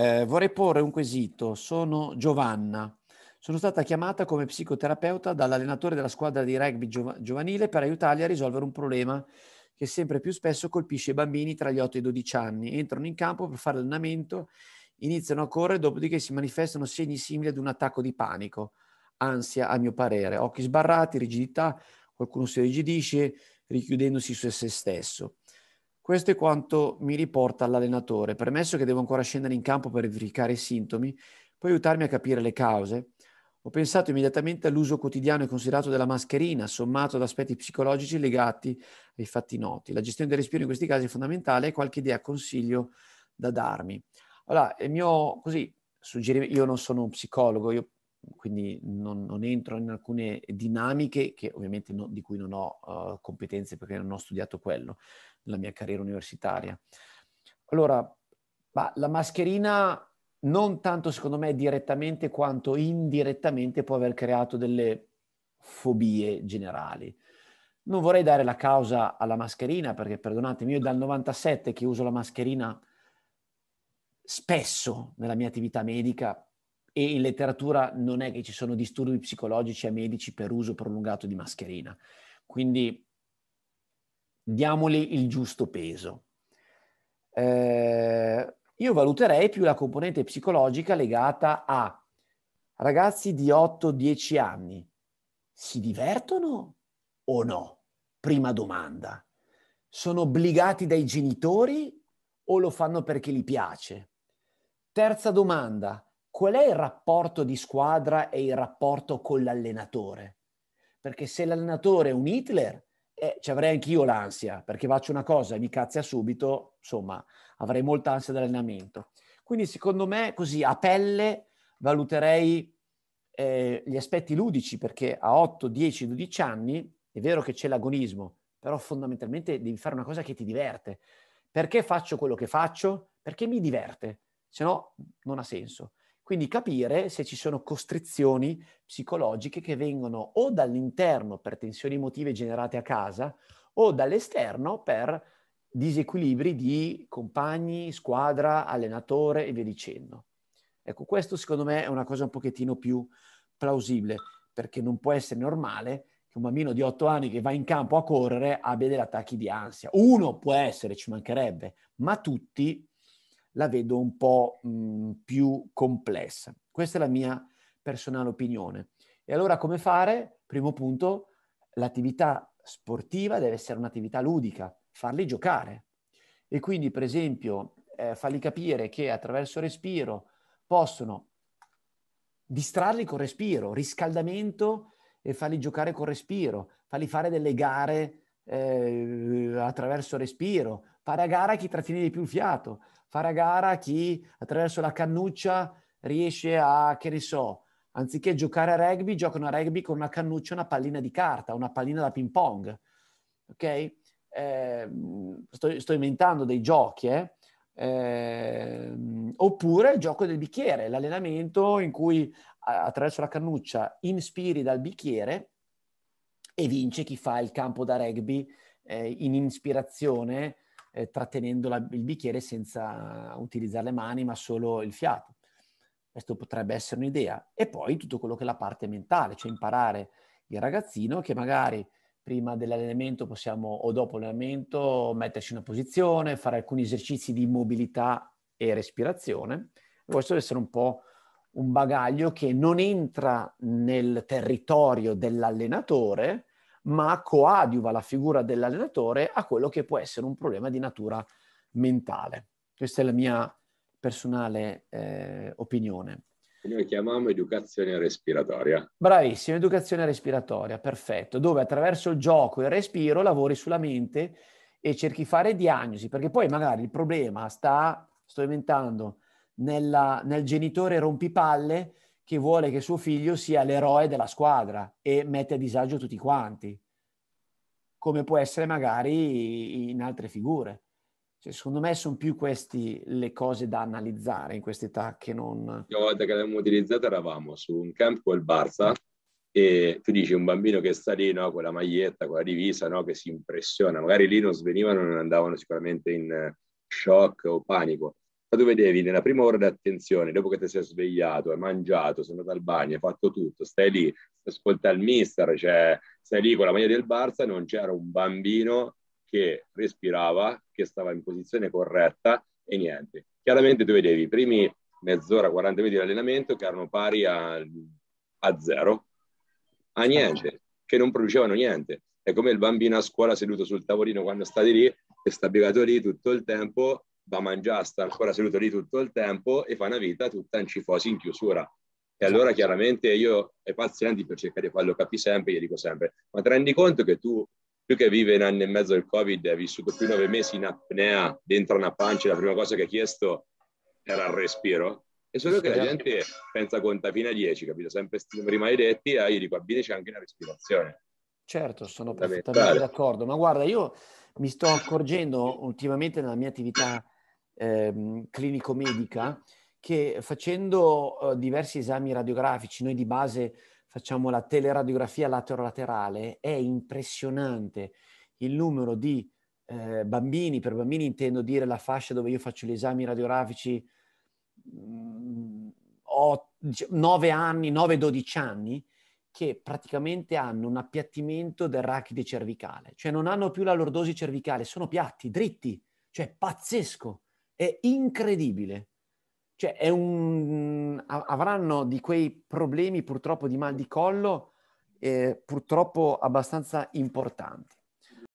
Eh, vorrei porre un quesito. Sono Giovanna. Sono stata chiamata come psicoterapeuta dall'allenatore della squadra di rugby giovanile per aiutarli a risolvere un problema che sempre più spesso colpisce i bambini tra gli 8 e i 12 anni. Entrano in campo per fare allenamento, iniziano a correre, dopodiché si manifestano segni simili ad un attacco di panico, ansia a mio parere, occhi sbarrati, rigidità, qualcuno si rigidisce richiudendosi su se stesso. Questo è quanto mi riporta all'allenatore. Permesso che devo ancora scendere in campo per verificare i sintomi, puoi aiutarmi a capire le cause? Ho pensato immediatamente all'uso quotidiano e considerato della mascherina, sommato ad aspetti psicologici legati ai fatti noti. La gestione del respiro in questi casi è fondamentale e qualche idea consiglio da darmi. Allora, il mio così, suggerimento, io non sono un psicologo, io quindi non, non, entro in alcune dinamiche che ovviamente no, di cui non ho uh, competenze perché non ho studiato quello nella mia carriera universitaria. Allora, ma la mascherina non tanto secondo me direttamente quanto indirettamente può aver creato delle fobie generali. Non vorrei dare la causa alla mascherina perché, perdonatemi, io dal 97 che uso la mascherina spesso nella mia attività medica e in letteratura non è che ci sono disturbi psicologici a medici per uso prolungato di mascherina. Quindi diamoli il giusto peso. Eh, io valuterei più la componente psicologica legata a ragazzi di 8-10 anni. Si divertono o no? Prima domanda. Sono obbligati dai genitori o lo fanno perché gli piace? Terza domanda qual è il rapporto di squadra e il rapporto con l'allenatore? Perché se l'allenatore è un Hitler, eh, ci avrei anch'io l'ansia, perché faccio una cosa e mi cazzia subito, insomma, avrei molta ansia dall'allenamento. Quindi secondo me così a pelle valuterei eh, gli aspetti ludici, perché a 8, 10, 12 anni è vero che c'è l'agonismo, però fondamentalmente devi fare una cosa che ti diverte. Perché faccio quello che faccio? Perché mi diverte, se no non ha senso. Quindi capire se ci sono costrizioni psicologiche che vengono o dall'interno per tensioni emotive generate a casa o dall'esterno per disequilibri di compagni, squadra, allenatore e via dicendo. Ecco, questo secondo me è una cosa un pochettino più plausibile, perché non può essere normale che un bambino di 8 anni che va in campo a correre abbia degli attacchi di ansia. Uno può essere, ci mancherebbe, ma tutti la vedo un po' mh, mm, più complessa. Questa è la mia personale opinione. E allora come fare? Primo punto, l'attività sportiva deve essere un'attività ludica, farli giocare. E quindi, per esempio, eh, fargli capire che attraverso il respiro possono distrarli con respiro, riscaldamento e farli giocare con respiro, farli fare delle gare eh, attraverso respiro, fare a gara chi trattiene di più il fiato, fare a gara chi attraverso la cannuccia riesce a, che ne so, anziché giocare a rugby, giocano a rugby con una cannuccia, una pallina di carta, una pallina da ping pong. Ok? Eh, sto, sto, inventando dei giochi, eh? Eh, oppure il gioco del bicchiere, l'allenamento in cui attraverso la cannuccia inspiri dal bicchiere e vince chi fa il campo da rugby eh, in ispirazione eh, trattenendo la, il bicchiere senza utilizzare le mani, ma solo il fiato. Questo potrebbe essere un'idea. E poi tutto quello che è la parte mentale, cioè imparare il ragazzino che magari prima dell'allenamento possiamo, o dopo l'allenamento, metterci in una posizione, fare alcuni esercizi di mobilità e respirazione. Questo deve essere un po' un bagaglio che non entra nel territorio dell'allenatore, ma coadiuva la figura dell'allenatore a quello che può essere un problema di natura mentale. Questa è la mia personale eh, opinione. Noi chiamiamo educazione respiratoria. Bravissimo, educazione respiratoria, perfetto, dove attraverso il gioco e il respiro lavori sulla mente e cerchi di fare diagnosi, perché poi magari il problema sta, sto inventando, nella, nel genitore rompipalle che vuole che suo figlio sia l'eroe della squadra e mette a disagio tutti quanti, come può essere magari in altre figure. Cioè, secondo me sono più queste le cose da analizzare in quest'età che non... La volta che l'abbiamo utilizzata eravamo su un camp col Barça e tu dici un bambino che sta lì no, con la maglietta, con la divisa, no, che si impressiona. Magari lì non svenivano, non andavano sicuramente in eh, shock o panico ma tu vedevi nella prima ora di attenzione, dopo che ti sei svegliato, hai mangiato, sei andato al bagno, hai fatto tutto, stai lì, ascolta il mister, cioè, stai lì con la maglia del Barça, non c'era un bambino che respirava, che stava in posizione corretta e niente. Chiaramente tu vedevi i primi mezz'ora, 40 minuti di allenamento che erano pari a, a zero, a niente, che non producevano niente. È come il bambino a scuola seduto sul tavolino quando sta lì e sta piegato lì tutto il tempo va a mangiare, sta ancora seduto lì tutto il tempo e fa una vita tutta in cifosi in chiusura. E allora chiaramente io ai pazienti per cercare di farlo capire sempre, gli dico sempre, ma ti rendi conto che tu, più che vive un anno e mezzo del Covid, hai vissuto più nove mesi in apnea, dentro una pancia, la prima cosa che hai chiesto era il respiro? E solo che la gente pensa conta fino a 10, capito? Sempre questi numeri maledetti, e ah, io dico, bene c'è anche la respirazione. Certo, sono perfettamente d'accordo, ma guarda, io mi sto accorgendo ultimamente nella mia attività eh, clinico-medica che facendo eh, diversi esami radiografici, noi di base facciamo la teleradiografia laterolaterale, è impressionante il numero di eh, bambini, per bambini intendo dire la fascia dove io faccio gli esami radiografici, mh, ho 9 anni, 9-12 anni, che praticamente hanno un appiattimento del rachide cervicale, cioè non hanno più la lordosi cervicale, sono piatti, dritti, cioè pazzesco è incredibile. Cioè, è un... avranno di quei problemi purtroppo di mal di collo, eh, purtroppo abbastanza importanti.